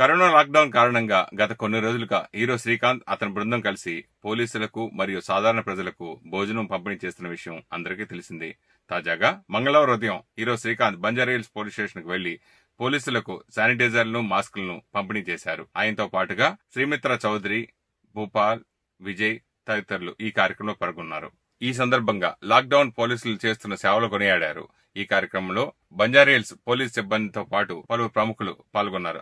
corona lockdown కారణంగా గత కొన్ని రోజులుగా హీరో శ్రీకాంత్ అతని బృందం కలిసి పోలీసులకు మరియు సాధారణ ప్రజలకు భోజనం పంపిణీ చేస్తున్న విషయం అందరికీ తెలిసిందే తాజాగా మంగళవారం ఉదయం హీరో శ్రీకాంత్ బంజారాహిల్స్ పోలీస్ కు వెళ్లి పోలీసులకు శానిటైజర్లను మాస్కులను పంపిణీ చేశారు ఆయనతో పాటుగా శ్రీమిత్ర చౌదరి భూపాల్ విజయ్ తదితరులు ఈ కార్యక్రమంలో పాల్గొన్నారు ఈ సందర్భంగా లాక్డౌన్ పోలీసులు చేస్తున్న సేవలు కొనియాడారు ఈ కార్యక్రమంలో బంజారాహిల్స్ పోలీస్ సిబ్బందితో పాటు పలువురు ప్రముఖులు పాల్గొన్నారు